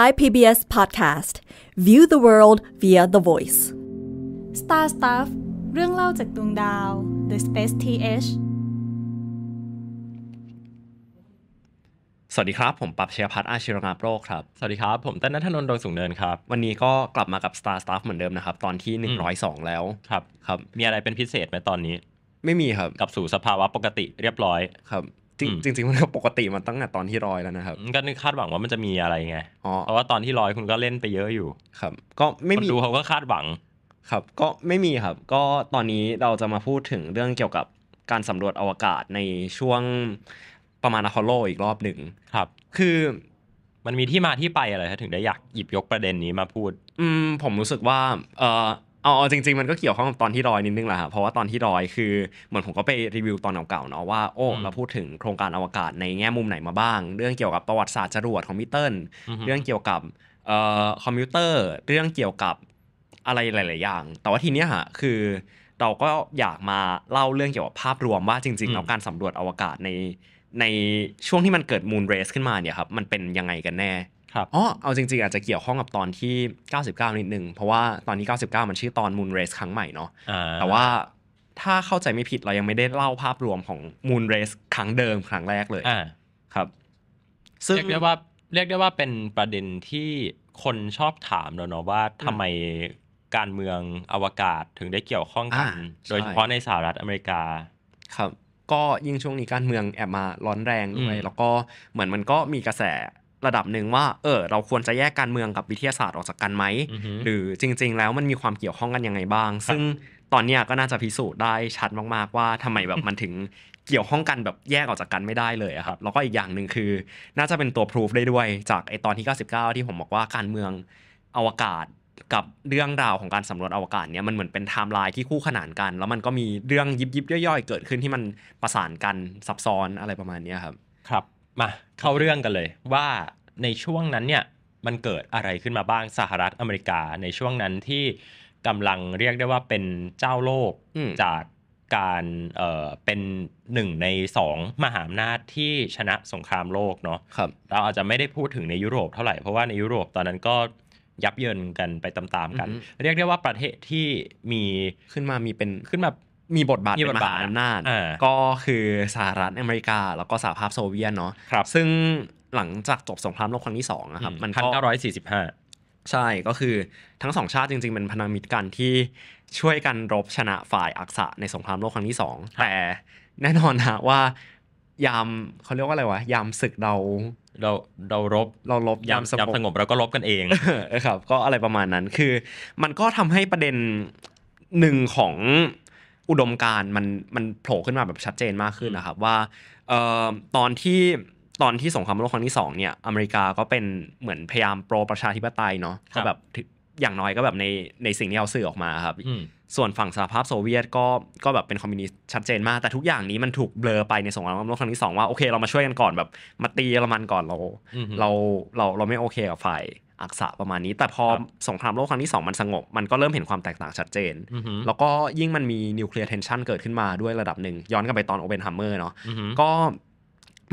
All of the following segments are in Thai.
Thai PBS Podcast View the world via the voice Star Stuff เรื่องเล่าจากดวงดาว The Space TH สวัสดีครับ ผมปับเชียพัฒน์อาชิรงาโปรครับ สวัสดีครับ ผมต้นนัทนนท์ดวงสุงเนินครับ วันนี้ก็กลับมา กับ Star Stuff เหมือนเดิมนะครับ ตอนที่102 แล้วครับ ครับ มีอะไรเป็นพิเศษไหมตอนนี้ ไม่มีครับ กลับสู่สภาวะปกติเรียบร้อย ครับจริงจริงมันก็ปกติมันตั้งแต่ตอนที่ร้อยแล้วนะครับก็นึกคาดหวังว่ามันจะมีอะไรไงเพราะว่าตอนที่ร้อยคุณก็เล่นไปเยอะอยู่ ครับ ก็ไม่มีดูเขาก็คาดหวัง ครับ ก็ไม่มีครับ ก็ตอนนี้เราจะมาพูดถึงเรื่องเกี่ยวกับการสำรวจอวกาศในช่วงประมาณอพอลโล อีกรอบหนึ่งครับ คือมันมีที่มาที่ไปอะไรถึงได้อยากหยิบยกประเด็นนี้มาพูด อืมผมรู้สึกว่า เออเอาจริงๆมันก็เกี่ยวข้องกับตอนที่รอยนิดนึงแหละครับเพราะว่าตอนที่รอยคือ เหมือนผมก็ไปรีวิวตอนเก่าๆเนาะว่าโอ้เราพูดถึงโครงการอวกาศในแง่มุมไหนมาบ้างเรื่องเกี่ยวกับประวัติศาสตร์จรวดของมิเติ์เรื่องเกี่ยวกับออคอมพิวเตอร์ เรื่องเกี่ยวกับอะไรหลาย ๆ อย่างแต่ว่าทีเนี้ยฮะคือเราก็อยากมาเล่าเรื่องเกี่ยวกับภาพรวมว่า จริงๆแล้วการสำรวจอวกาศในในช่วงที่มันเกิดมูนเรสขึ้นมาเนี่ยครับมันเป็นยังไงกันแน่ครับอ๋อ เอาจริงๆอาจจะเกี่ยวข้องกับตอนที่ 99 นิดนึงเพราะว่าตอนนี้ 99 มันชื่อตอน Moon Race ครั้งใหม่เนาะ แต่ว่าถ้าเข้าใจไม่ผิดเรายังไม่ได้เล่าภาพรวมของ Moon Race ครั้งเดิมครั้งแรกเลยครับ ซึ่งเรียกได้ว่าเรียกได้ว่าเป็นประเด็นที่คนชอบถามเราเนาะว่าทำไมการเมืองอวกาศถึงได้เกี่ยวข้องกัน โดยเฉพาะในสหรัฐอเมริกา ครับ ก็ยิ่งช่วงนี้การเมืองแอบมาร้อนแรงด้วย แล้วก็เหมือนมันก็มีกระแสระดับหนึ่งว่าเออเราควรจะแยกการเมืองกับวิทยาศาสตร์ออกจากกันไหมหรือจริง ๆ แล้วมันมีความเกี่ยวข้องกันยังไงบ้าง ซึ่งตอนนี้ก็น่าจะพิสูจน์ได้ชัดมากๆว่า ทำไมแบบมันถึงเกี่ยวข้องกันแบบแยกออกจากกันไม่ได้เลยครับ แล้วก็อีกอย่างหนึ่งคือน่าจะเป็นตัวพิสูจได้ด้วยจากไอตอนที่ 99 ที่ผมบอกว่าการเมืองอวกาศ กับเรื่องราวของการสำรวจอวกาศเนี่ยมันเหมือนเป็นไทม์ไลน์ที่คู่ขนานกัน แล้วมันก็มีเรื่องยิบยิบย่อยๆ เกิดขึ้นที่มันประสานกันซับซ้อนอะไรประมาณนี้ครับครับมาเข้าเรื่องกันเลยว่าในช่วงนั้นเนี่ย มันเกิดอะไรขึ้นมาบ้างสหรัฐอเมริกาในช่วงนั้นที่กำลังเรียกได้ว่าเป็นเจ้าโลกจากการเเป็นหนึ่งในสองมหาอำนาจที่ชนะสงครามโลกเนาะรเราอาจจะไม่ได้พูดถึงในยุโรปเท่าไหร่เพราะว่าในยุโรปตอนนั้นก็ยับเยินกันไปตามๆกัน เรียกได้ว่าประเทศที่มีขึ้นมามีเป็นขึ้นมามีบทบาทมีบทมหาอำนาจก็คือสหรัฐอเมริกา แล้วก็สหภาพโซเวียตเนาะซึ่งหลังจากจบสงครามโลกครั้งที่สองครับมันนก็าร้อยสี่สิบใช่ก็คือทั้งสองชาติจริงๆ เป็นพันธมิตรกันที่ช่วยกันรบชนะฝ่ายอักษะในสงครามโลกครั้งที่สองแต่แน่นอนฮะว่ายามเขาเรียกว่าอะไรวะ ยามศึกเราเราเรารบ เรารบยามสงบสงบเราก็รบกันเองครับก็อะไรประมาณนั้นคือมันก็ทำให้ประเด็นหนึ่งของอุดมการมันมันโผล่ขึ้นมาแบบชัดเจนมากขึ้นนะครับว่าตอนที่ตอนที่สงครามโลกครั้งที่2เนี่ยอเมริกาก็เป็นเหมือนพยายามโปรประชาธิปไตยเนาะก็แบบอย่างน้อยก็แบบในในสิ่งที่เราสื่อออกมาครับส่วนฝั่งสหภาพโซเวียตก็ก็แบบเป็นคอมมิวนิสต์ชัดเจนมากแต่ทุกอย่างนี้มันถูกเบลอไปในสงครามโลกครั้งที่2ว่าโอเคเรามาช่วยกันก่อนแบบมาตีเยอรมันก่อนเราเราเราเราไม่โอเคกับฝ่ายอักษะประมาณนี้แต่พอสงครามโลกครั้งที่ 2 มันสงบ มันก็เริ่มเห็นความแตกต่างชัดเจนแล้วก็ยิ่งมันมีนิวเคลียร์เทนชันเกิดขึ้นมาด้วยระดับหนึ่ง ย้อนกลับไปตอนโอเปนฮัมเมอร์เนาะก็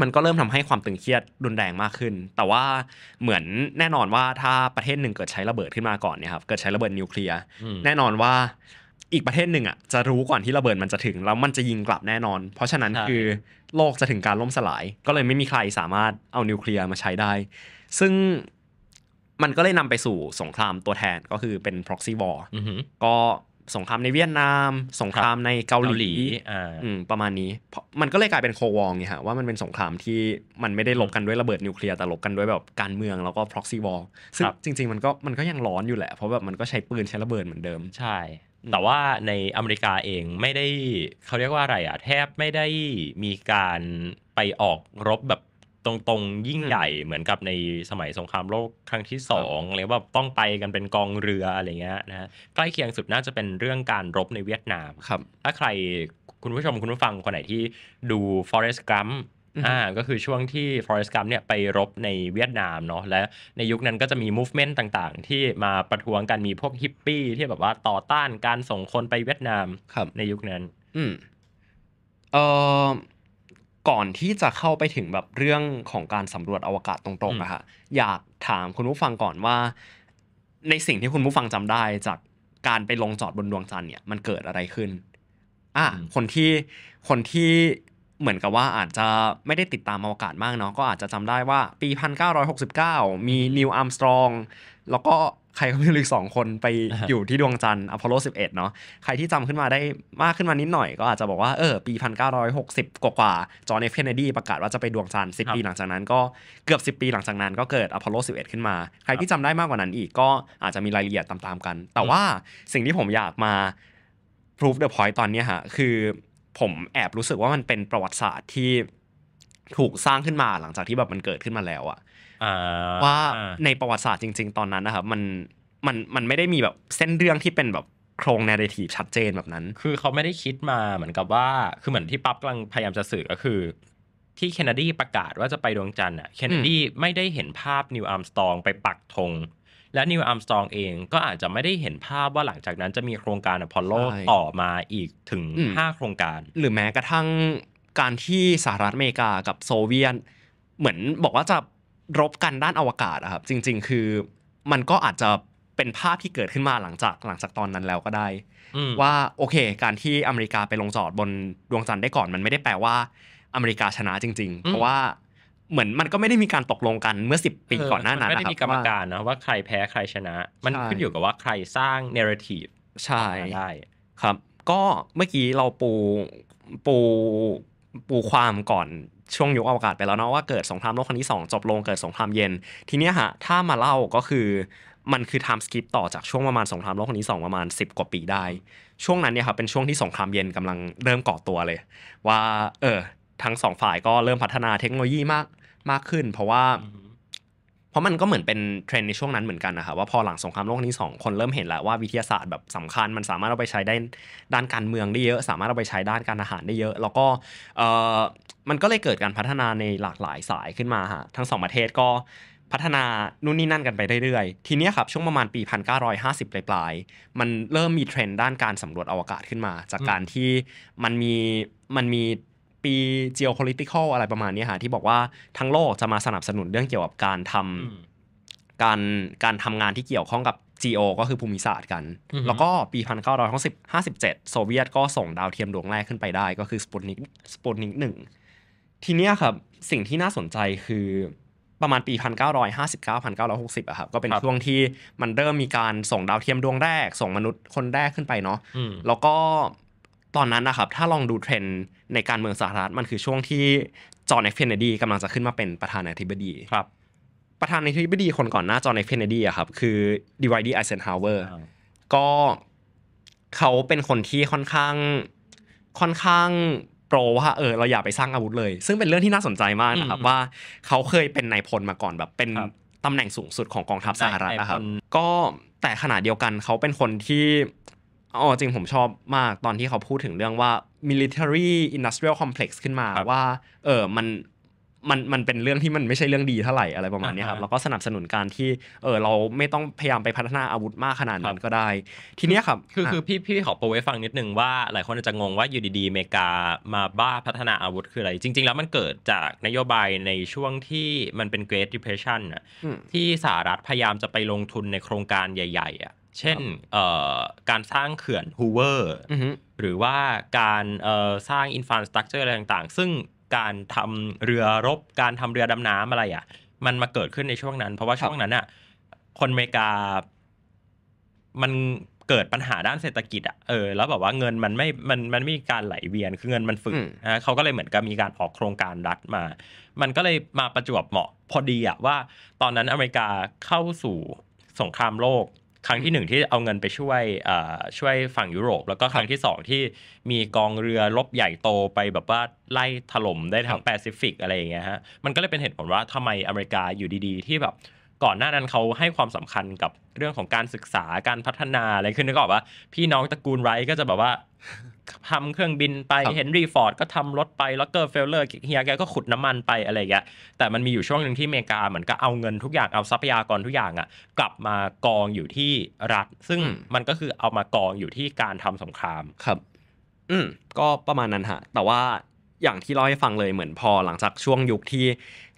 มันก็เริ่มทำให้ความตึงเครียดรุนแรงมากขึ้น แต่ว่าเหมือนแน่นอนว่าถ้าประเทศหนึ่งเกิดใช้ระเบิดขึ้นมาก่อนเนี่ยครับเกิดใช้ระเบิดนิวเคลียร์แน่นอนว่า อีกประเทศหนึ่งอ่ะจะรู้ก่อนที่ระเบิดมันจะถึงแล้วมันจะยิงกลับแน่นอน เพราะฉะนั้นคือโลกจะถึงการล่มสลายก็เลยไม่มีใครสามารถเอานิวเคลียร์มาใช้ได้ซึ่งมันก็เลยนำไปสู่สงครามตัวแทนก็คือเป็น proxy war ก็สงครามในเวียดนาม สงครามในเกาหลีประมาณนี้มันก็เลยกลายเป็นโควองไงฮะว่ามันเป็นสงครามที่มันไม่ได้ลบกันด้วยระเบิดนิวเคลียร์แต่ลบกันด้วยแบบการเมืองแล้วก็ proxy war ซึ่ง จริงๆมันก็มันก็ยังร้อนอยู่แหละเพราะแบบมันก็ใช้ปืนใช้ระเบิดเหมือนเดิมใช่แต่ว่าในอเมริกาเองไม่ได้เขาเรียกว่าอะไรอ่ะแทบไม่ได้มีการไปออกรบแบบตรงๆ ยิ่งใหญ่ เหมือนกับในสมัยสงครามโลกครั้งที่สองเลยว่าต้องไปกันเป็นกองเรืออะไรเงี้ยนะใกล้เคียงสุดน่าจะเป็นเรื่องการรบในเวียดนามครับ ถ้าใครคุณผู้ชมคุณผู้ฟังคนไหนที่ดู Forest g u m อ่าก็คือช่วงที่ Forest g u m เนี่ยไปรบในเวียดนาม เนาะและในยุคนั้นก็จะมี movement ต่างๆ ที่มาประท้วงกันมีพวกฮิปปี้ที่แบบว่าต่อต้านการส่งคนไปเวียดนามในยุคนั้น อืมเออก่อนที่จะเข้าไปถึงแบบเรื่องของการสำรวจอวกาศตรงๆอะค่ะอยากถามคุณผู้ฟังก่อนว่าในสิ่งที่คุณผู้ฟังจำได้จากการไปลงจอดบนดวงจันทร์เนี่ยมันเกิดอะไรขึ้นอ่ะคนที่คนที่เหมือนกับว่าอาจจะไม่ได้ติดตามอวกาศมากเนาะก็อาจจะจำได้ว่าปี 1969 มีนิวอัมสตรองแล้วก็ใครก็ไม่รู้อีกสองคนไปอยู่ที่ดวงจันทร์อพอลโล11เนาะใครที่จำขึ้นมาได้มากขึ้นมานิดหน่อยก็อาจจะบอกว่าเออปี 1960 กว่ากว่าจอห์นเอฟเคนเนดีประกาศว่าจะไปดวงจันทร์10 ปีหลังจากนั้นก็เกือบ 10 ปีหลังจากนั้นก็เกิดอพอลโล11 ขึ้นมา ใครที่จำได้มากกว่านั้นอีกก็อาจจะมีรายละเอียดตามๆกัน แต่ว่าสิ่งที่ผมอยากมาพรูฟเดอะพอยต์ตอนนี้ฮะคือผมแอบรู้สึกว่ามันเป็นประวัติศาสตร์ที่ถูกสร้างขึ้นมาหลังจากที่แบบมันเกิดขึ้นมาแล้วอะว่าในประวัติศาสตร์จริงๆ ตอนนั้นนะครับ มันมันมันไม่ได้มีแบบเส้นเรื่องที่เป็นแบบโครงนเรทีฟชัดเจนแบบนั้น คือเขาไม่ได้คิดมาเหมือนกับว่า คือเหมือนที่ปั๊บกำลังพยายามจะสื่อก็คือ ที่เคนเนดีประกาศว่าจะไปดวงจันทร์อ่ะเคนเนดีไม่ได้เห็นภาพนิวอัลสตองไปปักธงและนิวอัลสตองเองก็อาจจะไม่ได้เห็นภาพว่าหลังจากนั้นจะมีโครงการอพอลโลต่อมาอีกถึง5โครงการ หรือแม้กระทั่งการที่สหรัฐอเมริกากับโซเวียตเหมือนบอกว่าจะรบกันด้านอวกาศอะครับ จริง ๆ คือ มันก็อาจจะเป็นภาพที่เกิดขึ้นมาหลังจากหลังจากตอนนั้นแล้วก็ได้ว่าโอเค การที่อเมริกาไปลงจอดบนดวงจันทร์ได้ก่อนมันไม่ได้แปลว่า อเมริกาชนะจริง ๆ เพราะว่าเหมือนมันก็ไม่ได้มีการตกลงกันเมื่อิบปีก่อนหน้านั้นนะครับไม่ได้มีกรรมการนะว่า ใครแพ้ใครชนะ มันขึ้นอยู่กับว่าใครสร้างเนื้อทีฟใช่ได้ ครับ ก็เมื่อกี้เราปูปูปูความก่อน ช่วงยุคอวกาศไปแล้วเนาะว่าเกิดสงครามโลกครั้งที่ 2 จบลงเกิดสงครามเย็น ทีเนี้ยฮะถ้ามาเล่าก็คือมันคือไทม์สกิปต่อจากช่วงประมาณสงครามโลกครั้งที่2ประมาณ10 กว่าปีได้ ช่วงนั้นเนี่ยครับเป็นช่วงที่สงครามเย็นกำลังเริ่มก่อตัวเลย ว่าเออทั้งสองฝ่ายก็เริ่มพัฒนาเทคโนโลยีมากมากขึ้น เพราะว่าเพราะมันก็เหมือนเป็นเทรนด์ในช่วงนั้น เหมือนกันนะครับว่าพอหลังสงครามโลกครั้งที่สองคนเริ่มเห็นแล้วว่าวิทยาศาสตร์แบบสำคัญมันสามารถเอาไปใช้ได้ด้านการเมืองได้เยอะ สามารถเอาไปใช้ด้านการอาหารได้เยอะ แล้วก็มันก็เลยเกิดการพัฒนาในหลากหลายสายขึ้นมาฮะทั้งสองประเทศก็พัฒนา นู่นนี่ นั่นกันไปเรื่อยๆทีนี้ครับช่วงประมาณปี 1950ปลายๆมันเริ่มมีเทรนด์ด้านการสำรวจอวกาศขึ้นมา จากการที่มันมีมันมีปี geopolitical อะไรประมาณนี้ค่ะ ที่บอกว่าทั้งโลกจะมาสนับสนุนเรื่องเกี่ยวกับการทำการการทำงานที่เกี่ยวข้องกับ geo ก็คือภูมิศาสตร์กัน แล้วก็ปี 1957 โซเวียตก็ส่งดาวเทียมดวงแรกขึ้นไปได้ก็คือสปุตนิกสปุตนิกหนึ่งทีเนี้ยครับสิ่งที่น่าสนใจคือประมาณปี 1959-1960อะครับก็เป็นช่วงที่มันเริ่มมีการส่งดาวเทียมดวงแรกส่งมนุษย์คนแรกขึ้นไปเนาะแล้วก็ตอนนั้นนะครับถ้าลองดูเทรนด์ในการเมืองสหรัฐมันคือช่วงที่จอห์นเอฟเนเนดีกำลังจะขึ้นมาเป็นประธานาธิบดีครับ ประธานาธิบดีคนก่อนหน้าจอห์นเอฟเนเนดีอะครับคือดีวายดีไอเซนฮาวเวอร์ก็เขาเป็นคนที่ค่อนข้างค่อนข้างโปรว่าเออเราอย่าไปสร้างอาวุธเลย ซึ่งเป็นเรื่องที่น่าสนใจมากนะครับว่าเขาเคยเป็นนายพลมาก่อนแบบเป็นตำแหน่งสูงสุดของกองทัพสหรัฐนะครับก็แต่ขณะเดียวกันเขาเป็นคนที่อ๋อจริงผมชอบมากตอนที่เขาพูดถึงเรื่องว่า military industrial complex ขึ้นมาว่าเออมันมันมันเป็นเรื่องที่มันไม่ใช่เรื่องดีเท่าไหร่ อะไรประมาณนี้ครับแล้วก็สนับสนุนการที่เออเราไม่ต้องพยายามไปพัฒนาอาวุธมากขนาดนั้นก็ได้ ทีนี้ครับ คือคือพี่พี่ขอโปรไว้ฟังนิดนึงว่าหลายคนอาจจะงงว่าอยู่ดีๆอเมริกามาบ้าพัฒนาอาวุธคืออะไร จริง ๆ แล้วมันเกิดจากนโยบายในช่วงที่มันเป็น Great Depression ที่สหรัฐพยายามจะไปลงทุนในโครงการใหญ่ๆอ่ะเช่นการสร้างเขื่อนฮูเวอร์หรือว่าการสร้างอินฟราสตรักเจอร์อะไรต่างๆ ซึ่งการทำเรือรบการทำเรือดำน้ำอะไรอ่ะมันมาเกิดขึ้นในช่วงนั้น เพราะว่าช่วงนั้นอ่ะคนอเมริกา มันเกิดปัญหาด้านเศรษฐกิจอ่ะเออแล้วแบบว่าเงินมันไม่มันมันไม่มีการไหลเวียน คือเงินมันฝึกนะเขาก็เลยเหมือนกับมีการออกโครงการรัฐมา มันก็เลยมาประจวบเหมาะ พอดีอ่ะว่าตอนนั้นอเมริกาเข้าสู่สงครามโลกครั้งที่หนึ่งที่เอาเงินไปช่วยช่วยฝั่งยุโรป แล้วก็ครั้งที่สองที่มีกองเรือลบใหญ่โตไปแบบว่า ไล่ถล่มได้ทางแปซิฟิกอะไรอย่างเงี้ยฮะมันก็เลยเป็นเหตุผลว่าทำไมอเมริกาอยู่ดีๆ ที่แบบก่อนหน้านั้นเขาให้ความสำคัญกับเรื่องของการศึกษาการพัฒนาอะไรขึ้นนึกออกว่า พี่น้องตระกูลไรก็จะแบบว่าทำเครื่องบินไปเฮนรี่ฟอร์ดก็ทำรถไปล็อกเกอร์เฟลเลอร์เฮียแกก็ขุดน้ำมันไปอะไรอย่างเงี้ยแต่มันมีอยู่ช่วงหนึ่งที่อเมริกาเหมือนก็เอาเงินทุกอย่างเอาทรัพยากรทุกอย่างอ่ะ กลับมากองอยู่ที่รัฐ ซึ่งมันก็คือเอามากองอยู่ที่การทำสงคราม ครับ อืม ก็ประมาณนั้นฮะ แต่ว่าอย่างที่เล่าให้ฟังเลยเหมือนพอหลังจากช่วงยุคที่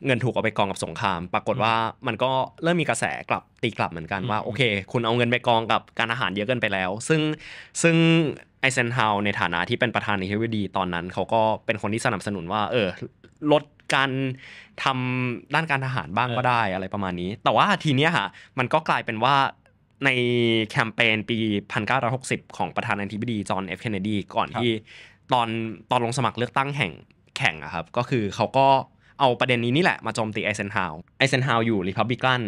เงินถูกเอาไปกองกับสงคราม ปรากฏว่ามันก็เริ่มมีกระแสกลับตีกลับเหมือนกันว่าโอเค คุณเอาเงินไปกองกับการอาหารเยอะเกินไปแล้ว ซึ่งซึ่งไอเซนฮาวในฐานะที่เป็นประธานาธิบดีตอนนั้นเขาก็เป็นคนที่สนับสนุนว่าเออลดการทำด้านการทหารบ้างก็ได้อะไรประมาณนี้ แต่ว่าทีเนี้ยฮะมันก็กลายเป็นว่าในแคมเปญปี 1960 ของประธานาธิบดีจอห์น เอฟ เคนเนดีก่อนที่ตอนตอนลงสมัครเลือกตั้งแห่งแข่งอะครับก็คือเขาก็เอาประเด็นนี้นี่แหละมาโจมตีไอเซนฮาวไอเซนฮาวอยู่ริพับบิกัน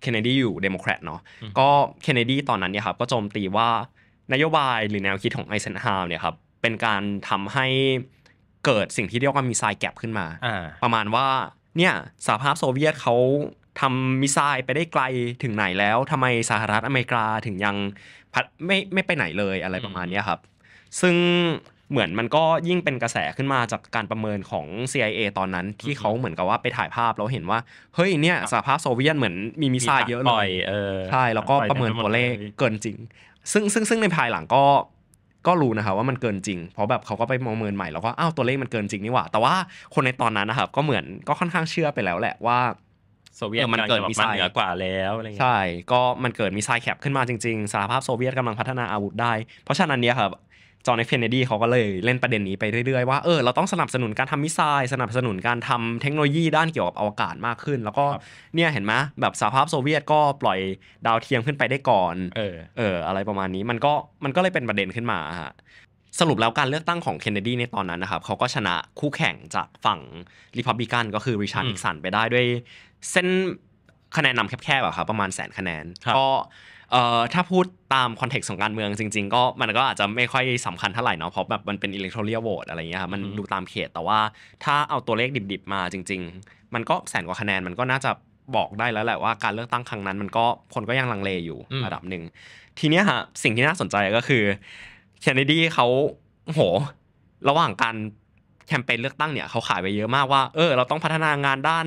เคนเนดีอยู่เดโมแครตเนาะก็เคนเนดี ตอนนั้นเนี่ยครับก็โจมตีว่านโยบายหรือแนวคิดของไอเซนฮาวเนี่ยครับเป็นการทำให้เกิดสิ่งที่เรียกว่ามีไซแกลบขึ้นมาประมาณว่าเนี่ยสหภาพโซเวียตเขาทำมิไซล์ไปได้ไกลถึงไหนแล้วทำไมสหรัฐอเมริกาถึงยังไม่ไม่ไปไหนเลยอะไรประมาณนี้ครับ ซึ่งเหมือนมันก็ยิ่งเป็นกระแสขึ้นมาจากการประเมินของ CIA ตอนนั้นที่เขาเหมือนกับว่าไปถ่ายภาพแล้วเห็นว่าเฮ้ยเนี่ยสหภาพโซเวียตเหมือนมีมิซายเยอะเลยใช่แล้วก็ประเมินตัวเลขเกินจริง ซึ่งซึ่งซึ่งในภายหลังก็ก็รู้นะครับว่ามันเกินจริง เพราะแบบเขาก็ไปมองเมินใหม่แล้วก็อ้าวตัวเลขมันเกินจริงนี่หว่า แต่ว่าคนในตอนนั้นนะครับก็เหมือนก็ค่อนข้างเชื่อไปแล้วแหละว่าโซเวียตมันเกิดมิสไซล์เหนือกว่าแล้วยใช่ ก็มันเกิดมิสไซล์แคป ขึ้นมาจริงๆสหภาพโซเวียตกำลังพัฒนาอาวุธได้ เพราะฉะนั้นเนี่ยครับจอห์นเอฟเคนเนดีเขาก็เลยเล่นประเด็นนี้ไปเรื่อยๆว่าเออเราต้องสนับสนุนการทำมิสไซา์สนับสนุนการทำเทคโนโลยีด้านเกี่ยวกับอวกาศมากขึ้น แล้วก็เนี่ยเห็นไหมแบบสหภาพโซเวียตก็ปล่อยดาวเทียมขึ้นไปได้ก่อน เออเอออะไรประมาณนี้มันก็มันก็เลยเป็นประเด็นขึ้นมาฮะสรุปแล้วการเลือกตั้งของเคนเนดี ในตอนนั้นนะครับเขาก็ชนะคู่แข่งจากฝั่งริพับบิกันก็คือริชาร์ดอิกสันไปได้ด้วย เส้นคะแนนนำแคบๆอะครับประมาณแสนคะแนนก็ถ้าพูดตามคอนเท็กต์ของการเมืองจริง ๆ ก็มันก็อาจจะไม่ค่อยสำคัญเท่าไหร่เนาะเพราะแบบมันเป็นอิเล็กทรอนิกส์โหวตอะไรเงี้ยมันดูตามเขตแต่ว่า ถ้าเอาตัวเลขดิบๆมาจริง ๆ มันก็แสนกว่าคะแนน มันก็น่าจะบอกได้แล้วแหละว่าการเลือกตั้งครั้งนั้น มันก็คนก็ยังลังเลอยู่ระดับหนึ่งทีเนี้ยฮะสิ่งที่น่าสนใจก็คือเคนเนดีเขาโหระหว่างการแคมเปญเลือกตั้งเนี่ยเขาขายไปเยอะมากว่า เออเราต้องพัฒนางานด้าน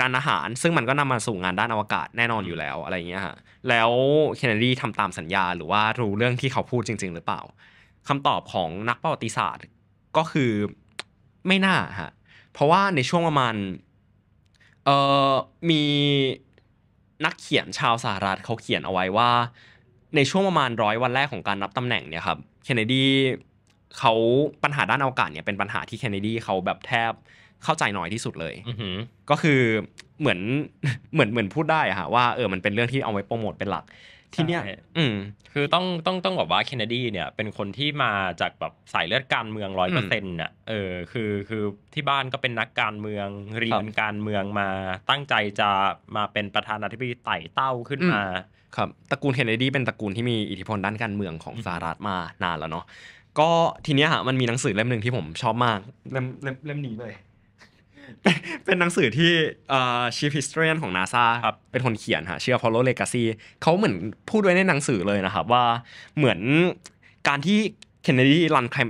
การอาหารซึ่งมันก็นำมาสู่งานด้านอวกาศแน่นอนอยู่แล้วอะไรเงี้ยฮะแล้วเคนเนดีทำตามสัญญาหรือว่ารู้เรื่องที่เขาพูดจริงๆ หรือเปล่า คำตอบของนักประวัติศาสตร์ก็คือไม่น่าฮะเพราะว่าในช่วงประมาณเอ่อมีนักเขียนชาวสหรัฐเขาเขียนเอาไว้ว่า ในช่วงประมาณร้อยวันแรกของการรับตำแหน่งเนี่ยครับเคนเนดีเขาปัญหาด้านอวกาศเนี่ยเป็นปัญหาที่เคนเนดีเขาแบบแทบเข้าใจน้อยที่สุดเลยก็คือเหมือนเหมือนเหมือนพูดได้ค่ะว่าเออมันเป็นเรื่องที่เอาไว้โปรโมทเป็นหลัก ทีเนี้ยอืมคือต้องต้องต้องบอกว่าเคนเนดีเนี่ยเป็นคนที่มาจากแบบสายเลือดการเมืองร้อยเปอร์เซ็นต์อ่ะเออคือคือที่บ้านก็เป็นนักการเมือง เรียนการเมืองมา ตั้งใจจะมาเป็นประธานาธิบดีไต่เต้าขึ้นมาครับตระกูลเคนเนดีเป็นตระกูลที่มีอิทธิพลด้านการเมืองของสหรัฐมานานแล้วเนาะก็ทีเนี้ยฮะมันมีหนังสือเล่มหนึ่งที่ผมชอบมากเล่มเล่มเล่มนี้เลยเป็นหนังสือที่ชีฟฮิสตอรีนของนาซาเป็นคนเขียนฮะชื่อพอลโลเลกาซีเขาเหมือนพูดไว้ในหนังสือเลยนะครับว่าเหมือนการที่เคนเนดีรันแคม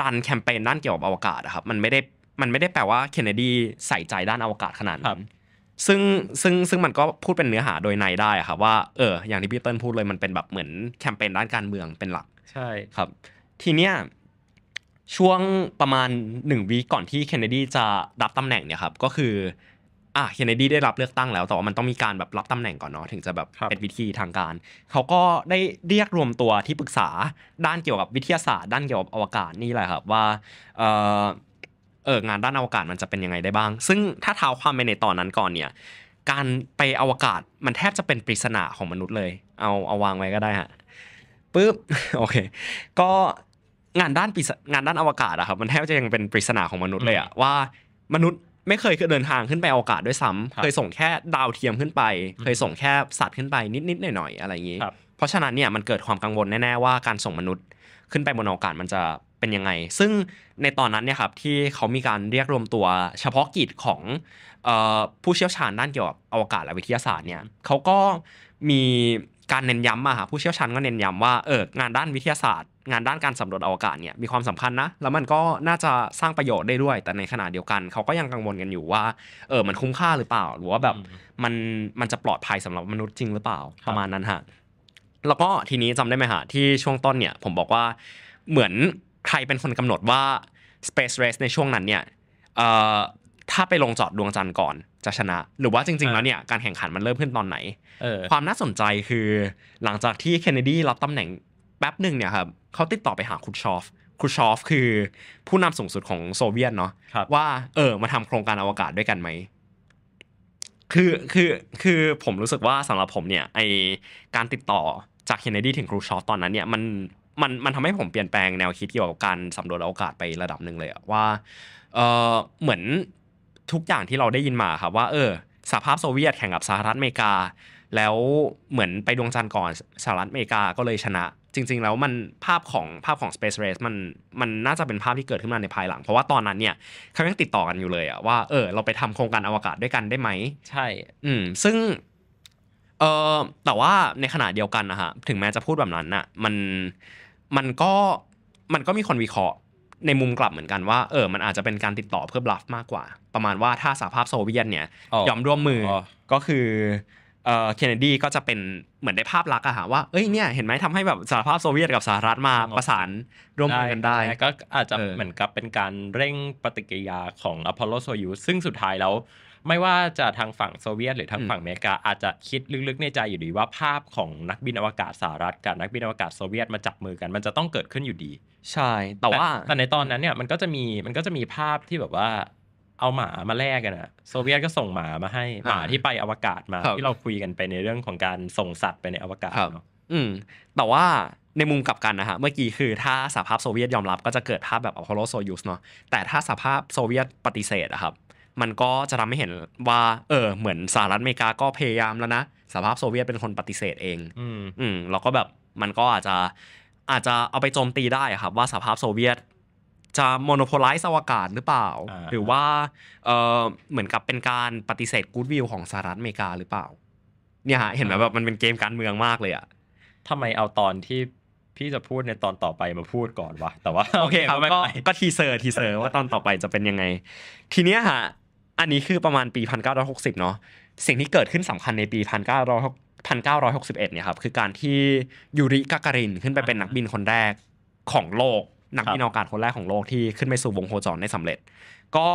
ดันแคมเปญด้านเกี่ยวกับอวกาศนะครับมันไม่ได้มันไม่ได้แปลว่าเคนเนดีใส่ใจด้านอวกาศขนาดนั้นซึ่งซึ่งซึ่งมันก็พูดเป็นเนื้อหาโดยในได้ครับว่าเอออย่างที่พี่เติ้ลพูดเลยมันเป็นแบบเหมือนแคมเปญด้านการเมืองเป็นหลัก ใช่ครับ ทีเนี้ยช่วงประมาณ1วีก่อนที่เคนเนดีจะรับตำแหน่งเนี่ยครับ ก็คือ อ่ะเคนเนดีได้รับเลือกตั้งแล้วแต่ว่ามันต้องมีการแบบรับตำแหน่งก่อนเนาะถึงจะแบบเป็นวิธีทางการเขาก็ได้เรียกรวมตัวที่ปรึกษาด้านเกี่ยวกับวิทยาศาสตร์ด้านเกี่ยวกับอวกาศนี่แหละครับว่า เออเอองานด้านอวกาศมันจะเป็นยังไงได้บ้าง ซึ่งถ้าเท้าความไปในตอนนั้นก่อนเนี่ย การไปอวกาศมันแทบจะเป็นปริศนาของมนุษย์เลย เอาเอาวางไว้ก็ได้ฮะปุ๊บโอเค ก็งานด้านปงานด้านอวกาศอะครับมันแทบจะยังเป็นปริศนาของมนุษย์เลยอะว่ามนุษย์ไม่เคยเดินทางขึ้นไปอวกาศด้วยซ้ำ เคยส่งแค่ดาวเทียมขึ้นไป เคยส่งแค่สัตว์ขึ้นไปนิดๆหน่อยๆอะไรอย่างนี้เพราะฉะนั้นเนี่ยมันเกิดความกังวลแน่ๆว่าการส่งมนุษย์ขึ้นไปบนอวกาศมันจะเป็นยังไง ซึ่งในตอนนั้นเนี่ยครับที่เขามีการเรียกรวมตัว เฉพาะกิจของผู้เชี่ยวชาญด้านเกี่ยวกับอวกาศและวิทยาศาสตร์เนี่ยเขาก็มีการเน้นย้ำอะคับผู้เชี่ยวชาญก็เน้นย้ำว่าเอองานด้านวิทยาศาสตร์งานด้านการสำรวจอวกาศเนี่ยมีความสำคัญนะ แล้วมันก็น่าจะสร้างประโยชน์ได้ด้วย แต่ในขณะเดียวกัน เขาก็ยังกังวลกันอยู่ว่าเออมันคุ้มค่าหรือเปล่า หรือว่าแบบมันมันจะปลอดภัยสำหรับมนุษย์จริงหรือเปล่าประมาณนั้นฮะ แล้วก็ทีนี้จำได้ไหมฮะที่ช่วงต้นเนี่ยผมบอกว่าเหมือนใครเป็นคนกำหนดว่า Space Race ในช่วงนั้นเนี่ยถ้าไปลงจอดดวงจันทร์ก่อนจะชนะ หรือว่าจริงๆแล้วเนี่ยการแข่งขันมันเริ่มขึ้นตอนไหนความน่าสนใจคือหลังจากที่เคนเนดีรับตำแหน่งแป๊บหนึ่งเนี่ยครับเขาติดต่อไปหาคุชชอฟคุชชอฟคือผู้นำสูงสุดของโซเวียตเนาะว่าเออ มาทำโครงการอวกาศด้วยกันไหมคือคือคือผมรู้สึกว่าสำหรับผมเนี่ยไอการติดต่อจากเฮนเนดีถึงครูชอฟตอนนั้นเนี่ยมันมันมันทำให้ผมเปลี่ยนแปลงแนวคิดเกี่ยวกับการสำรวจอวกาศไประดับหนึ่งเลยว่าเออเหมือนทุกอย่างที่เราได้ยินมาครับ ว่าเออสหภาพโซเวียตแข่งกับสหรัฐอเมริกาแล้วเหมือนไปดวงจันทร์ก่อนสหรัฐอเมริกาก็เลยชนะ จริงๆแล้วมันภาพของภาพของ Space Race มันมันน่าจะเป็นภาพที่เกิดขึ้นมาในภายหลังเพราะว่าตอนนั้นเนี่ยเขายังติดต่อกันอยู่เลยอะว่าเออ เราไปทำโครงการอวกาศด้วยกันได้ไหมใช่ อืม ซึ่ง เออแต่ว่าในขณะเดียวกันนะฮะถึงแม้จะพูดแบบนั้นอะมันมันก็มันก็มีคนวิเคราะห์ในมุมกลับเหมือนกันว่าเออ มันอาจจะเป็นการติดต่อเพื่อบลัฟมากกว่า ประมาณว่าถ้าสหภาพโซเวียตเนี่ยยอมร่วมมือก็คือเออเคนเนดีก็จะเป็นเหมือนได้ภาพลักษณ์อะฮะว่า เอ้ยเนี่ยเห็นไหมทำให้แบบสหภาพโซเวียตกับสหรัฐมาประสานร่วมกันได้ก็อาจจะเหมือนกับเป็นการเร่งปฏิกิริยาของอพอลโลโซยูซึ่งสุดท้ายแล้วไม่ว่าจะทางฝั่งโซเวียตหรือทางฝั่งอเมริกา อาจจะคิดลึกๆในใจอยู่ดีว่าภาพของนักบินอวกาศสหรัฐกับนักบินอวกาศโซเวียตมาจับมือกันมันจะต้องเกิดขึ้นอยู่ดี ใช่ แต่ว่าแต่ในตอนนั้นเนี่ยมันก็จะมีมันก็จะมีภาพที่แบบว่าเอาหมา มาแลกกันอะโซเวียตก็ส่งหมามาให้ หมาที่ไปอวกาศมาที่เราคุยกันไปในเรื่องของการส่งสัตว์ไปในอวกาศเนาะอืมแต่ว่าในมุมกลับกันนะฮะเมื่อกี้คือถ้าสหภาพโซเวียตยอมรับก็จะเกิดภาพแบบอพอลโลโซยูสเนาะแต่ถ้าสหภาพโซเวียตปฏิเสธอะครับ มันก็จะทำให้เห็นว่าเออเหมือนสหรัฐอเมริกาก็พยายามแล้วนะสหภาพโซเวียตเป็นคนปฏิเสธเอง อืมอืมเราก็แบบมันก็อาจจะอาจจะเอาไปโจมตีได้ครับ ว่าสหภาพโซเวียตจะโมโนโพลไลซ์อวกาศหรือเปล่า หรือว่าเหมือนกับเป็นการปฏิเสธกู๊ดวิวของสหรัฐอเมริกาหรือเปล่า เนี่ยฮะเห็นไหมแบบมันเป็นเกมการเมืองมากเลยอะทำไมเอาตอนที่พี่จะพูดในตอนต่อไปมาพูดก่อนวะแต่ว่าโอเคครับก็ก็ทีเซอร์ทีเซอร์ว่าตอนต่อไปจะเป็นยังไง ทีเนี้ยฮะอันนี้คือประมาณปี 1960 เนาะสิ่งที่เกิดขึ้นสำคัญในปี1961 เนี่ยครับคือการที่ยูริกาการินขึ้นไปเป็นนักบินคนแรกของโลกนักบินอวกาศคนแรกของโลกที่ขึ้นไปสู่วงโคจรได้สำเร็จ ก็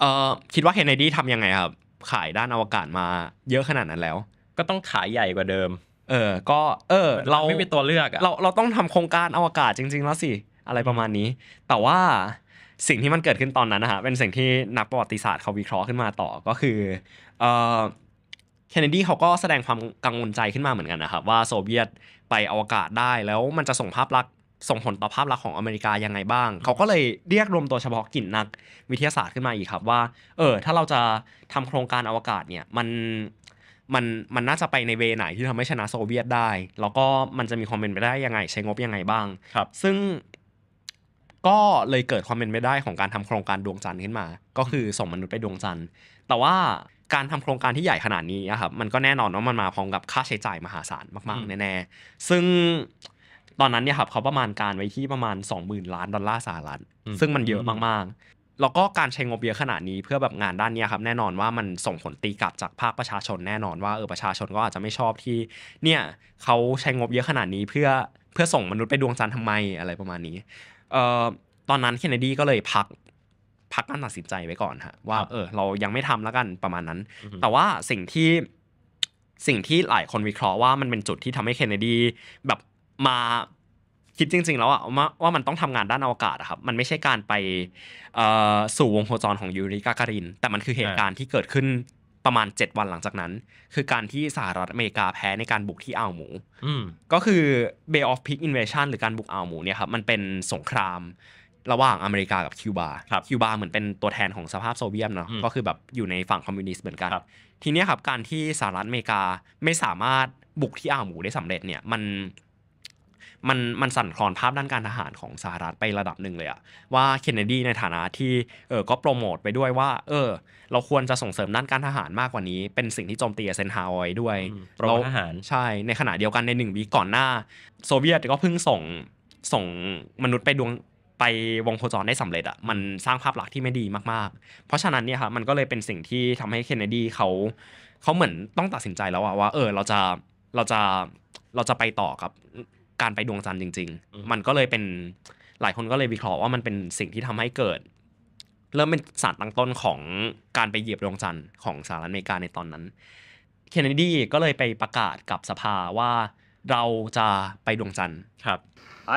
เออคิดว่าเคนเนดี้ทำยังไงครับขายด้านอวกาศมาเยอะขนาดนั้นแล้ว ก็ต้องขายใหญ่กว่าเดิม เออ ก็เออ เราไม่มีตัวเลือกอะเราเราต้องทำโครงการอวกาศจริง ๆ แล้วสิอะไรประมาณนี้ แต่ว่าสิ่งที่มันเกิดขึ้นตอนนั้นนะฮะเป็นสิ่งที่นักประวัติศาสตร์เขาวิเคราะห์ขึ้นมาต่อก็คือเออเคนเนดีเขาก็แสดงความกังวลใจขึ้นมาเหมือนกันนะครับว่าโซเวียตไปอวกาศได้แล้วมันจะส่งภาพลักษณส่งผลต่อภาพลักษณ์ของอเมริกายังไงบ้าง เขาก็เลยเรียกรวมตัวเฉพาะกินนัก วิทยาศาสตร์ขึ้นมาอีกครับว่า เออ ถ้าเราจะทำโครงการอวกาศเนี่ย มัน มัน มันน่าจะไปในเวไหนที่ทำให้ชนะโซเวียตได้ แล้วก็มันจะมีความเป็นไปได้ยังไงใช้งบยังไงบ้างครับ ซึ่งก็เลยเกิดความเป็นไปได้ของการทำโครงการดวงจันทร์ขึ้นมา ก็คือส่งมนุษย์ไปดวงจันทร์ แต่ว่าการทำโครงการที่ใหญ่ขนาดนี้ครับ มันก็แน่นอนว่ามันมาพร้อมกับค่าใช้จ่ายมหาศาลมาก ๆ แน่ๆซึ่งตอนนั้นเนี่ยครับเขาประมาณการไว้ที่ประมาณ20,000ล้านดอลลาร์สหรัฐซึ่งมันเยอะมาก ๆ แล้วก็การใช้งบเยอะขนาดนี้เพื่อแบบงานด้านนี้ครับ แน่นอนว่ามันส่งผลตีกลับจากภาคประชาชนแน่นอนว่าเออประชาชนก็อาจจะไม่ชอบที่ เนี่ยเขาใช้งบเยอะขนาดนี้เพื่อเพื่อส่งมนุษย์ไปดวงจันทร์ทำไมอะไรประมาณนี้ เอ่อตอนนั้นเคนเนดีก็เลยพักพักการตัดสินใจไว้ก่อนฮะว่าเออเรายังไม่ทำแล้วกันประมาณนั้น แต่ว่าสิ่งที่สิ่งที่หลายคนวิเคราะห์ว่ามันเป็นจุดที่ทำให้เคนเนดีแบบมาคิดจริงๆแล้วอะว่าว่ามันต้องทำงานด้านอวกาศอะครับ มันไม่ใช่การไปสู่วงโคจรของยูริกาการิน แต่มันคือเหตุการณ์ที่เกิดขึ้นประมาณ7วันหลังจากนั้น คือการที่สหรัฐอเมริกาแพ้ในการบุกที่อ่าวหมูก็คือ Bay of Pig Invasion หรือการบุกอ่าวหมูเนี่ยครับมันเป็นสงครามระหว่างอเมริกากับคิวบาคิวบา เหมือนเป็นตัวแทนของสภาพโซเวียตเนาะก็คือแบบอยู่ในฝั่งคอมมิวนิสต์เหมือนกันทีนี้ครับการที่สหรัฐอเมริกาไม่สามารถบุกที่อ่าวหมูได้สำเร็จเนี่ยมันมันมันสั่นคลอนภาพด้านการทหารของสหรัฐไประดับหนึ่งเลยอะว่าเคนเนดีในฐานะที่เออก็โปรโมทไปด้วยว่า เออ เราควรจะส่งเสริมด้านการทหารมากกว่านี้ เป็นสิ่งที่โจมตีเซนฮาวอยด้วยเราทหาร ใช่ในขณะเดียวกันในหนึ่งวีก่อนหน้า โซเวียตก็เพิ่งส่งส่งมนุษย์ไปดวงไปวงโคจรได้สำเร็จอะมัน สร้างภาพลักษณ์ที่ไม่ดีมาก ๆ เพราะฉะนั้นเนี่ยครับมันก็เลยเป็นสิ่งที่ทำให้เคนเนดีเขา เขาเหมือนต้องตัดสินใจแล้วว่า เออเราจะเราจะเราจะไปต่อกับการไปดวงจันทร์จริงๆ มันก็เลยเป็นหลายคนก็เลยวิเคราะห์ว่ามันเป็นสิ่งที่ทำให้เกิด เริ่มเป็นสารตั้งต้นของการไปเหยียบดวงจันทร์ของสหรัฐอเมริกาในตอนนั้น เคนเนดีก็เลยไปประกาศกับสภาว่าเราจะไปดวงจันทร์ ครับ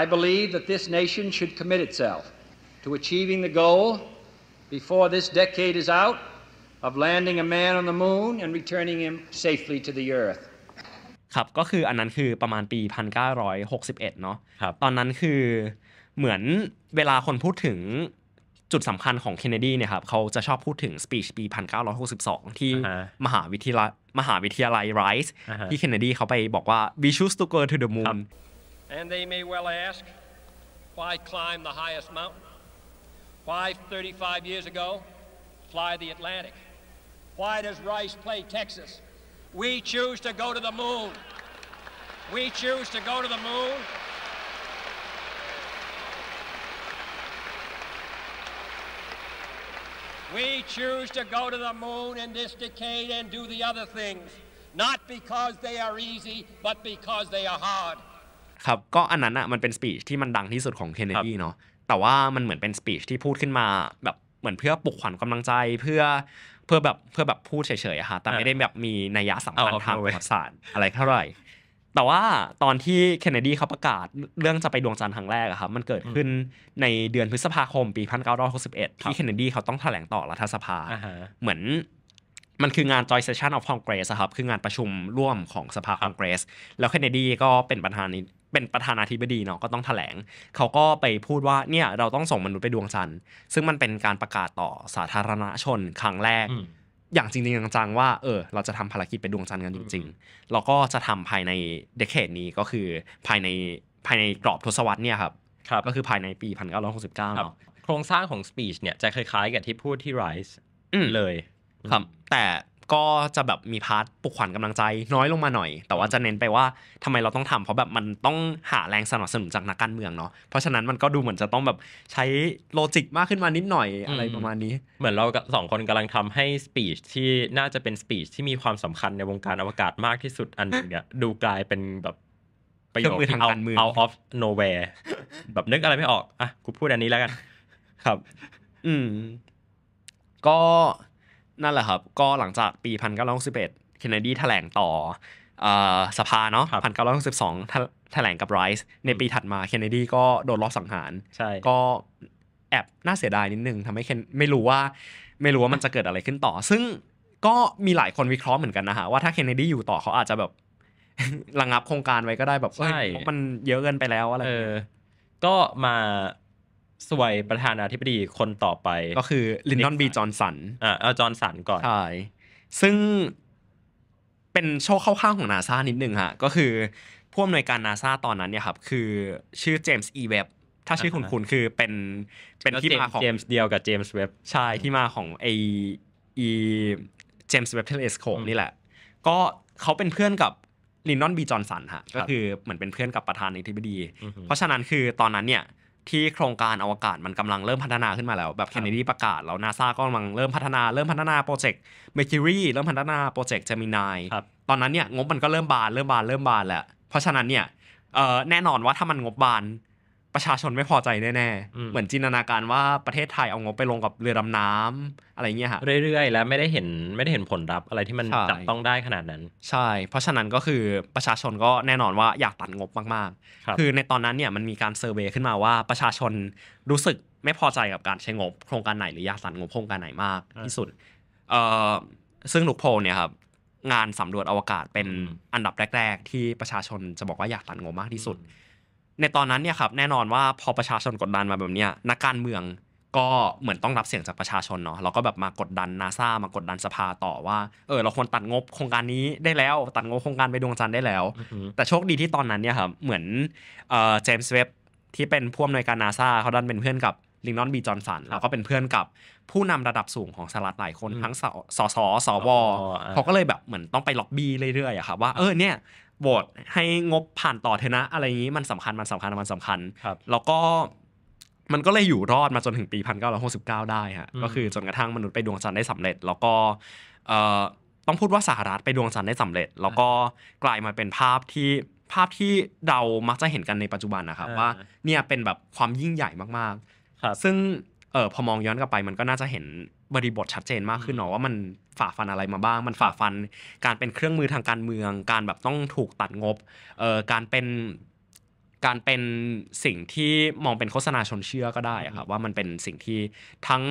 I believe that this nation should commit itself to achieving the goal before this decade is out of landing a man on the moon and returning him safely to the earth ครับก็คืออันนั้นคือประมาณปี 1961 เนาะครับตอนนั้นคือเหมือนเวลาคนพูดถึงจุดสำคัญของเคนเนดีเนี่ยครับเขาจะชอบพูดถึงสปีชปี 1962 ที่มหาวิทยาลัยมหาวิทยาลัยไรส์ที่เคนเนดีเขาไปบอกว่า we choose to go to the moon and they may well ask why climb the highest mountain why 35 years ago fly the Atlantic why does Rice play Texas We choose to go to the moon. We choose to go to the moon. We choose to go to the moon in this decade and do the other things, not because they are easy, but because they are hard. ครับก็อันนั้นอะมันเป็นสปีชที่มันดังที่สุดของเคนเนดีเนาะแต่ว่ามันเหมือนเป็นสปีชที่พูดขึ้นมาแบบเหมือนเพื่อปลุกขวัญกำลังใจเพื่อเพื่อแบบเพื่อแบบพูดเฉยๆค่ะแต่ไม่ได้แบบมีนัยยะสำคัญทางประวัติศาสตร์อะไรเท่าไหร่แต่ว่าตอนที่เคนเนดีเขาประกาศเรื่องจะไปดวงจันทร์ครั้งแรกอะครับมันเกิดขึ้นในเดือนพฤษภาคมปี 1961ที่เคนเนดีเขาต้องแถลงต่อรัฐสภาเหมือนมันคืองาน Joint Session of Congress ครับคืองานประชุมร่วมของสภาคอนเกรสแล้วเคนเนดีก็เป็นประธานเป็นประธานาธิบดีเนาะก็ต้องถแถลง เขาก็ไปพูดว่าเนี่ยเราต้องส่งมนุษย์ไปดวงจันทร์ซึ่งมันเป็นการประกาศต่อสาธารณชนครั้งแรก อย่างจริงๆจังๆว่าเออเราจะทำภารกิจไปดวงจันทร์กันจริงๆแล้วก็จะทำภายในเดเคดนี้ก็คือภายในภายในกรอบทศวรรษเนี่ยครับครับ ก็คือภายในปี 1969เนาะโครงสร้างของสปีชเนี่ย จะคล้ายๆกับที่พูดที่ไรส์เลยครับ แต่ก็จะแบบมีพาร์ทปลุกขวัญกำลังใจ น้อยลงมาหน่อยแต่ว่าจะเน้นไปว่าทำไมเราต้องทำเพราะแบบมันต้องหาแรงสนับสนุนจากนักการเมืองเนาะเพราะฉะนั้นมันก็ดูเหมือนจะต้องแบบใช้โลจิกมากขึ้นมานิดหน่อยอะไรประมาณนี้ เหมือนเราสองคนกำลังทำให้สปีช ที่น่าจะเป็นสปีชที่มีความสำคัญในวงการอวกาศมากที่สุด อันนึงเนี่ยดูกลายเป็นแบบประโยคทารเองเอาออฟโนเวร์แบบนึกอะไรไม่ออกอ่ะกูพูดอันนี้แล้วกันครับ อืมก็นั่นแหละครับ ก็หลังจากปี 1911เคนเนดีแถลงต่อสภาเนาะพันเก้าร้อยหกสิบสองแถลงกับไรซ์ในปีถัดมา เคนเนดีก็โดนลอบสังหาร ใช่ ก็แอบน่าเสียดายนิดนึงทำให้เคนไม่รู้ว่า ไม่รู้ว่ามันจะเกิดอะไรขึ้นต่อ ซึ่งก็มีหลายคนวิเคราะห์เหมือนกันนะฮะ ว่าถ้าเคนเนดีอยู่ต่อเขาอาจจะแบบระงับโครงการไว้ก็ได้แบบใช่มันเยอะเกินไปแล้วอะไรก็มาสวยประธานาธิบดีคนต่อไป ก็คือลินดอนบีจอร์นสันอ่าเอาจอร์นสันก่อนใช่ซึ่งเป็นโชคเข้าข้างของนาซานิดนึงฮะก็คือผู้อำนวยการนาซาตอนนั้นเนี่ยครับ คือชื่อเจมส์อีเว็บถ้าชื่อคุณคุณคือเป็นเป็นที่มาของเจมส์เดียวกับเจมส์เว็บใช่ที่มาของไออีเจมส์เว็บเทเลสโคปนี่แหละก็เขาเป็นเพื่อนกับลินดอนบีจอนสันฮะก็คือ เหมือนเป็นเพื่อนกับประธานาธิบดี เพราะฉะนั้นคือตอนนั้นเนี่ยที่โครงการอวกาศมันกำลังเริ่มพัฒนาขึ้นมาแล้ว แบบเคนเนดีประกาศแล้วนาซาก็กำลังเริ่มพัฒนา เริ่มพัฒนาโปรเจกต์เมคิรีเริ่มพัฒนาโปรเจกต์เจมินายตอนนั้นเนี่ยงบมันก็เริ่มบานเริ่มบานเริ่มบานแหละเพราะฉะนั้นเนี่ยแน่นอนว่าถ้ามันงบบานประชาชนไม่พอใจ แน่ๆเหมือนจินตนาการว่าประเทศไทยเอางบไปลงกับเรือดำน้ำอะไรเงี้ยฮะเรื่อย ๆ แล้วไม่ได้เห็นไม่ได้เห็นผลลัพธ์อะไรที่มันจับต้องได้ขนาดนั้น ใช่ เพราะฉะนั้นก็คือประชาชนก็แน่นอนว่าอยากตัดงบมากๆ คือในตอนนั้นเนี่ยมันมีการเซอร์เวยขึ้นมาว่าประชาชนรู้สึกไม่พอใจกับการใช้งบโครงการไหนหรืออยากตัดงบโครงการไหนมากที่สุดเอ่อซึ่งลูกโพเนี่ยครับงานสำรวจอวกาศเป็นอันดับแรก ๆ ที่ประชาชนจะบอกว่าอยากตัดงบมากที่สุดในตอนนั้นเนี่ยครับแน่นอนว่าพอประชาชนกดดันมาแบบเนี้ยนักการเมืองก็เหมือนต้องรับเสียงจากประชาชนเนาะเราก็แบบมากดดันนาซามากดดันสภาต่อว่าเออเราควรตัดงบโครงการนี้ได้แล้วตัดงบโครงการไปดวงจันทร์ได้แล้ว แต่โชคดีที่ตอนนั้นเนี่ยครับเหมือนเอ่อเจมส์เว็บที่เป็นผู้อำนวยการนาซาเขาดันเป็นเพื่อนกับลิงนอนบีจอนสันแล้วก็เป็นเพื่อนกับผู้นำระดับสูงของสหรัฐหลายคนทั้งสสสวเขาก็เลยแบบเหมือนต้องไปล็อบบี้เรื่อยๆอะครับว่าเออเนี่ยโหวตให้งบผ่านต่อเทนะอะไรอย่างนี้มันสำคัญมันสำคัญมันสำคัญแล้วก็มันก็เลยอยู่รอดมาจนถึงปีพันเก้้ารอหสิบเก้าได้ฮะก็คือจนกระทั่งมนุษย์ไปดวงจันทร์ได้สำเร็จ แล้วก็ต้องพูดว่าสหรัฐไปดวงจันทร์ได้สำเร็จ แล้วก็กลายมาเป็นภาพที่ภาพที่เรามักจะเห็นกันในปัจจุบันนะครับว่าเนี่ยเป็นแบบความยิ่งใหญ่มากๆซึ่งเออพอมองย้อนกลับไปมันก็น่าจะเห็นบริบทชัดเจนมากขึ้นเนาะว่ามันฝ่าฟันอะไรมาบ้าง มันฝ่าฟันการเป็นเครื่องมือทางการเมือง การแบบต้องถูกตัดงบเอ่อการเป็นการเป็นสิ่งที่มองเป็นโฆษณาชนเชื่อก็ได้ครับว่ามันเป็นสิ่งที่ทั้ง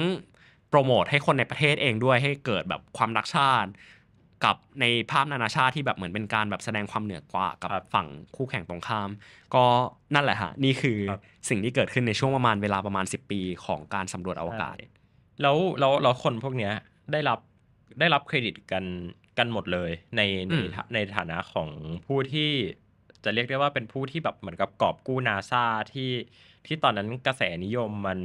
โปรโมทให้คนในประเทศเองด้วยให้เกิดแบบความรักชาติกับในภาพนานาชาติที่แบบเหมือนเป็นการแบบแสดงความเหนือกว่ากับฝั่งคู่แข่งตรงข้ามก็นั่นแหละฮะนี่คือสิ่งที่เกิดขึ้นในช่วงประมาณเวลาประมาณ 10 ปี ของการสำรวจอวกาศแล้วแล้วเราคนพวกเนี้ยได้รับได้รับเครดิตกันกันหมดเลย ในในในฐานะของผู้ที่จะเรียกได้ว่าเป็นผู้ที่แบบเหมือนกับกอบกู้นาซาที่ที่ตอนนั้นกระแสนิยมมัน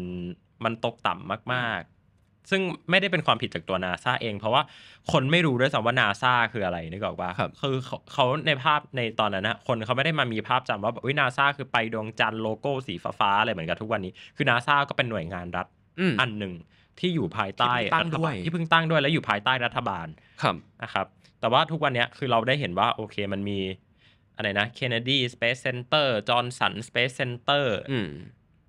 มันตกต่ำมาก ๆ ซึ่งไม่ได้เป็นความผิดจากตัวนาซาเอง เพราะว่าคนไม่รู้ด้วยซ้ำว่านาซาคืออะไรนึกออกปะคือเขาในภาพในตอนนั้นนะคนเขาไม่ได้มามีภาพจำว่าวินาซาคือไปดวงจันทร์โลโก้สีฟ้าๆอะไรเหมือนกับทุกวันนี้คือนาซาก็เป็นหน่วยงานรัฐอันหนึ่งที่อยู่ภายใต้รัฐบาลที่เพิ่งตั้งด้วย และอยู่ภายใต้รัฐบาลครับนะครับแต่ว่าทุกวันนี้คือเราได้เห็นว่าโอเคมันมี อะไรนะเคนเนดีสเปซเซนเตอร์จอห์นสันสเปซเซนเตอร์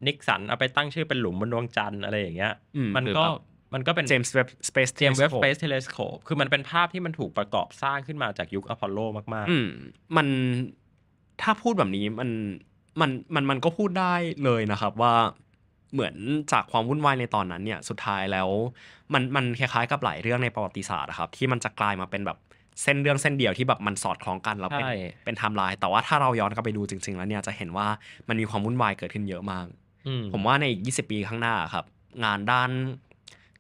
นิกสันเอาไปตั้งชื่อเป็นหลุมบนดวงจันทร์อะไรอย่างเงี้ยมันก็มันก็เป็นเจมส์เว็บสเปซเจมส์เว็บสเปซเทเลสโคปคือมันเป็นภาพที่มันถูกประกอบสร้างขึ้นมาจากยุคอพอลโลมากๆมันถ้าพูดแบบนี้มันมันมันมันก็พูดได้เลยนะครับว่าเหมือนจากความวุ่นวายในตอนนั้นเนี่ยสุดท้ายแล้ว มันมันคล้ายๆกับหลายเรื่องในประวัติศาสตร์ครับ ที่มันจะกลายมาเป็นแบบเส้นเรื่องเส้นเดียวที่แบบมันสอดคล้องกันแล้วเป็นเป็นไทม์ไลน์แต่ว่าถ้าเราย้อนกลับไปดูจริงๆแล้วเนี่ย จะเห็นว่ามันมีความวุ่นวายเกิดขึ้นเยอะมากผมว่าในอีก 20 ปีข้างหน้าครับ งานด้าน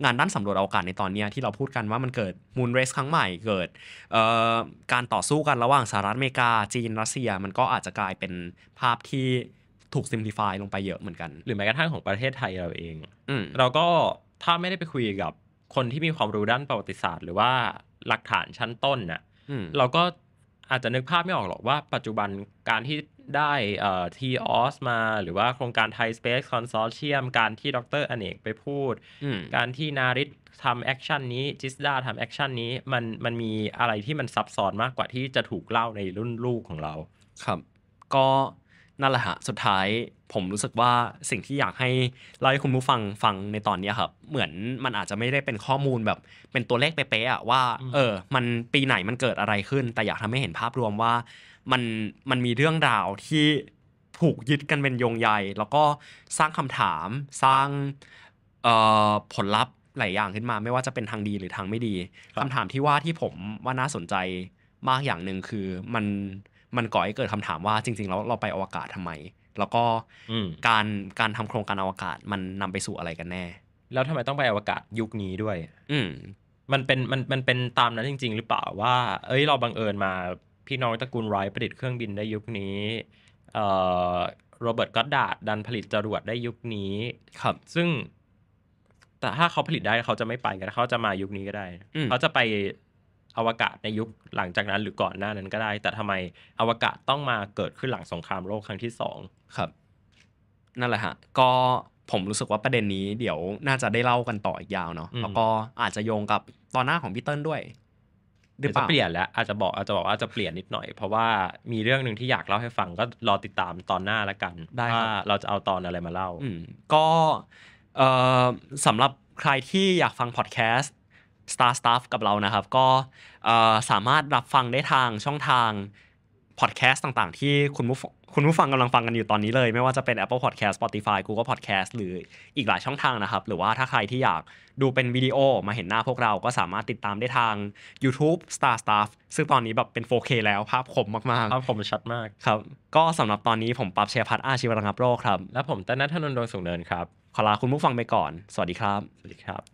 งานด้านสำรวจอวกาศในตอนนี้ที่เราพูดกันว่ามันเกิดมูนเรสครั้งใหม่เกิดการต่อสู้กันระหว่างสหรัฐอเมริกา จีนรัสเซีย มันก็อาจจะกลายเป็นภาพที่ถูกซิมพลิฟายลงไปเยอะเหมือนกันหรือแม้กระทั่งของประเทศไทยเราเองเราก็ถ้าไม่ได้ไปคุยกับคนที่มีความรู้ด้านประวัติศาสตร์หรือว่าหลักฐานชั้นต้นน่ะเราก็อาจจะนึกภาพไม่ออกหรอกว่าปัจจุบันการที่ได้ทีออสมา หรือว่าโครงการไทยสเปซคอนโซลเชียมการที่ดรอเนกไปพูด การที่นาริททำแอคชั่นนี้จิสดาทำแอคชั่นนี้มันมันมีอะไรที่มันซับซ้อนมากกว่าที่จะถูกเล่าในรุ่นลูกของเราครับ ก็นั่นแหละฮะ สุดท้ายผมรู้สึกว่าสิ่งที่อยากให้เราให้คุณผู้ฟังฟังในตอนนี้ครับ เหมือนมันอาจจะไม่ได้เป็นข้อมูลแบบเป็นตัวเลขเป๊ะๆว่าเออมันปีไหนมันเกิดอะไรขึ้น แต่อยากทำให้เห็นภาพรวมว่ามันมันมีเรื่องราวที่ผูกยึดกันเป็นโยงใยแล้วก็สร้างคำถามสร้างผลลัพธ์หลายอย่างขึ้นมา ไม่ว่าจะเป็นทางดีหรือทางไม่ดี คำถามที่ว่าที่ผมว่าน่าสนใจมากอย่างหนึ่งคือมันมันก่อให้เกิดคำถามว่าจริง ๆ แล้วเราไปอวกาศทำไม แล้วก็การการทำโครงการอวกาศ มันนำไปสู่อะไรกันแน่ แล้วทำไมต้องไปอวกาศยุคนี้ด้วย อืมันเป็นมันมันเป็นตามนั้นจริง ๆ หรือเปล่าว่า เอ้ยเราบังเอิญมา พี่น้องตระกูลไรท์ผลิตเครื่องบินได้ยุคนี้ เออ่โรเบิร์ตก็ดาดดันผลิตจรวดได้ยุคนี้ ครับ ซึ่ง แต่ถ้าเขาผลิตได้เขาจะไม่ไปกันเขาจะมายุคนี้ก็ได้เขาจะไปอวกาศในยุคหลังจากนั้น หรือก่อนหน้านั้นก็ได้ แต่ทำไมอวกาศต้องมาเกิดขึ้นหลังสงครามโลกครั้งที่สอง ครับ นั่นแหละฮะก็ผมรู้สึกว่าประเด็นนี้เดี๋ยวน่าจะได้เล่ากันต่ออีกยาวเนาะแล้วก็อาจจะโยงกับตอนหน้าของพี่เติ้ลด้วยหรือเปล่าเปลี่ยนแล้ว อาจจะบอกอาจจะบอกว่าจะเปลี่ยนนิดหน่อย เพราะว่ามีเรื่องหนึ่งที่อยากเล่าให้ฟังก็รอติดตามตอนหน้าละกันว่าเราจะเอาตอนอะไรมาเล่าก็สำหรับใครที่อยากฟังพอดแคสต์ Star Stuff กับเรานะครับ ก็สามารถรับฟังได้ทางช่องทาง พอดแคสต์ต่างๆ ที่คุณผู้คุณผู้ฟังกำลังฟังกันอยู่ตอนนี้เลยไม่ว่าจะเป็น Apple Podcast Spotify Google Podcast หรืออีกหลายช่องทางนะครับ หรือว่าถ้าใครที่อยากดูเป็นวิดีโอมาเห็นหน้าพวกเรา ก็สามารถติดตามได้ทาง YouTube Star Stuff ซึ่งตอนนี้แบบเป็น 4K แล้ว ภาพคมมากๆ ภาพคมชัดมากครับ ก็สำหรับตอนนี้ผมปั๊บเชียร์พัทอาชีวรังับโรคครับและผมต้นนัทธนนท์ดวงสุงเนินครับขอลาคุณผู้ฟังไปก่อนสวัสดีครับสวัสดีครับ